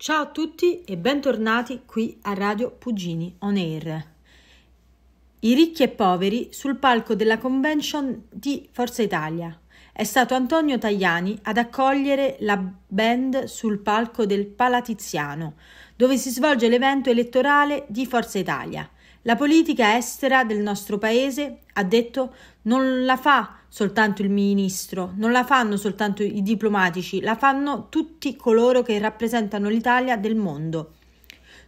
Ciao a tutti e bentornati qui a Radio Pugini On Air. I ricchi e poveri sul palco della convention di Forza Italia. È stato Antonio Tajani ad accogliere la band sul palco del Palatiziano, dove si svolge l'evento elettorale di Forza Italia. La politica estera del nostro paese, ha detto, non la fa soltanto il ministro, non la fanno soltanto i diplomatici, la fanno tutti coloro che rappresentano l'Italia del mondo.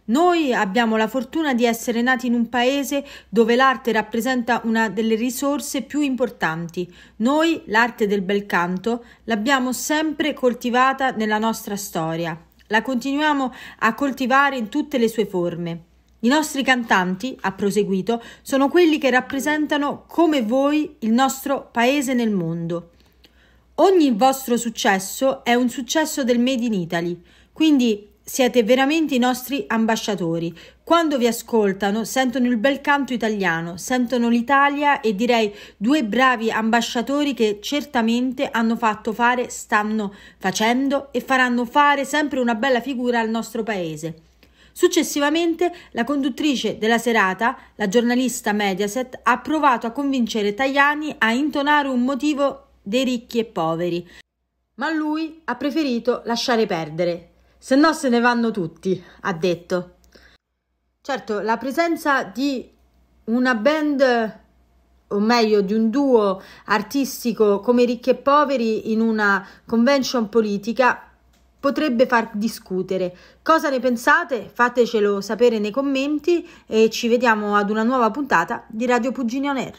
Noi abbiamo la fortuna di essere nati in un paese dove l'arte rappresenta una delle risorse più importanti. Noi l'arte del bel canto l'abbiamo sempre coltivata nella nostra storia. La continuiamo a coltivare in tutte le sue forme. I nostri cantanti, ha proseguito, sono quelli che rappresentano, come voi, il nostro paese nel mondo. Ogni vostro successo è un successo del Made in Italy, quindi siete veramente i nostri ambasciatori. Quando vi ascoltano sentono il bel canto italiano, sentono l'Italia e direi due bravi ambasciatori che certamente hanno fatto fare, stanno facendo e faranno fare sempre una bella figura al nostro paese. Successivamente la conduttrice della serata, la giornalista Mediaset, ha provato a convincere Tajani a intonare un motivo dei ricchi e poveri, ma lui ha preferito lasciare perdere. Se no se ne vanno tutti, ha detto. Certo, la presenza di una band o meglio di un duo artistico come ricchi e poveri in una convention politica potrebbe far discutere. Cosa ne pensate? Fatecelo sapere nei commenti e ci vediamo ad una nuova puntata di Radio Pugini On